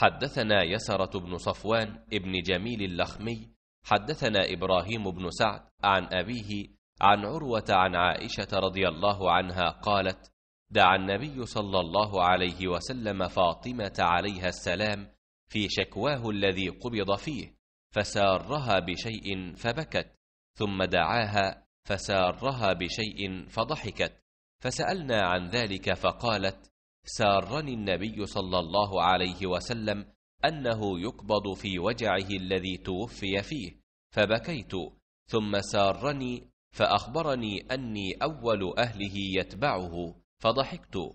حدثنا يسرة بن صفوان ابن جميل اللخمي حدثنا إبراهيم بن سعد عن أبيه عن عروة عن عائشة رضي الله عنها قالت دعا النبي صلى الله عليه وسلم فاطمة عليها السلام في شكواه الذي قبض فيه فسارها بشيء فبكت ثم دعاها فسارها بشيء فضحكت فسألنا عن ذلك فقالت سارني النبي صلى الله عليه وسلم أنه يقبض في وجعه الذي توفي فيه فبكيت ثم سارني فأخبرني أني أول أهله يتبعه فضحكت